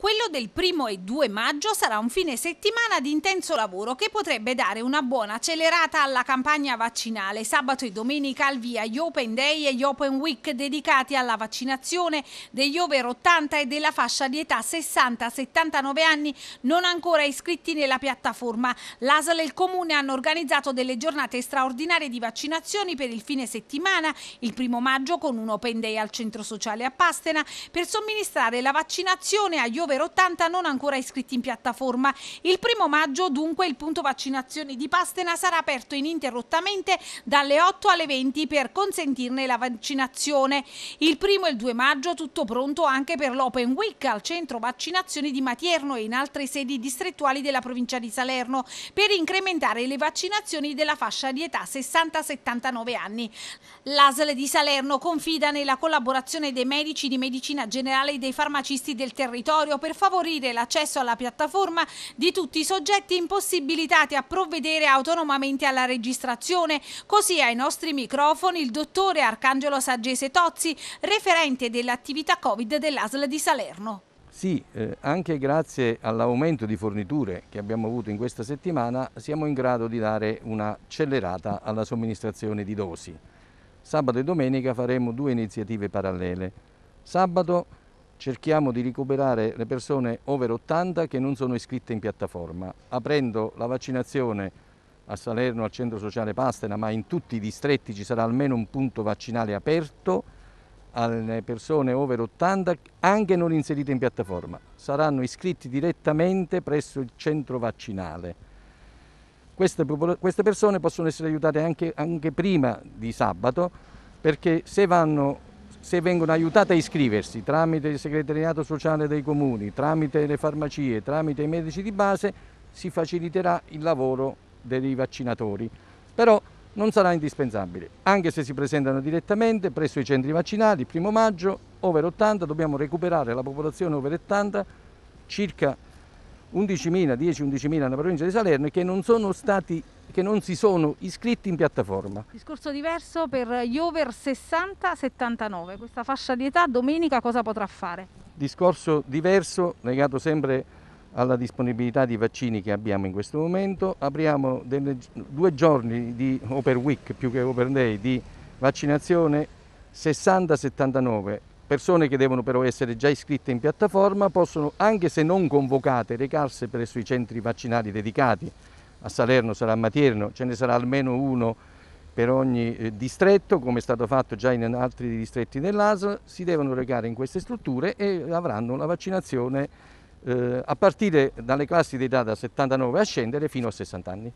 Quello del primo e 2 maggio sarà un fine settimana di intenso lavoro che potrebbe dare una buona accelerata alla campagna vaccinale. Sabato e domenica al via gli Open Day e gli Open Week dedicati alla vaccinazione degli over 80 e della fascia di età 60-79 anni non ancora iscritti nella piattaforma. L'ASL e il Comune hanno organizzato delle giornate straordinarie di vaccinazioni per il fine settimana, il primo maggio con un Open Day al Centro Sociale a Pastena, per somministrare la vaccinazione agli over ovvero 80 non ancora iscritti in piattaforma. Il primo maggio dunque il punto vaccinazioni di Pastena sarà aperto ininterrottamente dalle 8 alle 20 per consentirne la vaccinazione. Il primo e il 2 maggio tutto pronto anche per l'Open Week al centro vaccinazioni di Matierno e in altre sedi distrettuali della provincia di Salerno per incrementare le vaccinazioni della fascia di età 60-79 anni. L'ASL di Salerno confida nella collaborazione dei medici di medicina generale e dei farmacisti del territorio per favorire l'accesso alla piattaforma di tutti i soggetti impossibilitati a provvedere autonomamente alla registrazione. Così ai nostri microfoni il dottore Arcangelo Saggese Tozzi, referente dell'attività Covid dell'ASL di Salerno. Sì, eh, anche grazie all'aumento di forniture che abbiamo avuto in questa settimana siamo in grado di dare una accelerata alla somministrazione di dosi. Sabato e domenica faremo due iniziative parallele. Sabato cerchiamo di recuperare le persone over 80 che non sono iscritte in piattaforma, aprendo la vaccinazione a Salerno, al centro sociale Pastena, ma in tutti i distretti ci sarà almeno un punto vaccinale aperto alle persone over 80 anche non inserite in piattaforma. Saranno iscritti direttamente presso il centro vaccinale. Queste, queste persone possono essere aiutate anche, anche prima di sabato perché se vanno se vengono aiutate a iscriversi tramite il segretariato sociale dei comuni, tramite le farmacie, tramite i medici di base, si faciliterà il lavoro dei vaccinatori. Però non sarà indispensabile, anche se si presentano direttamente presso i centri vaccinali, primo maggio, over 80, dobbiamo recuperare la popolazione over 80, circa 11.000, 10-11.000 nella provincia di Salerno, che non sono stati che non si sono iscritti in piattaforma. Discorso diverso per gli over 60-79, questa fascia di età domenica cosa potrà fare? Discorso diverso legato sempre alla disponibilità di vaccini che abbiamo in questo momento, apriamo delle, due giorni di Open Week più che Open Day di vaccinazione 60-79 persone che devono però essere già iscritte in piattaforma possono, anche se non convocate, recarsi presso i centri vaccinali dedicati a Salerno, sarà a Materno, ce ne sarà almeno uno per ogni eh, distretto, come è stato fatto già in altri distretti dell'ASL, si devono recare in queste strutture e avranno la vaccinazione eh, a partire dalle classi di età da 79 a scendere fino a 60 anni.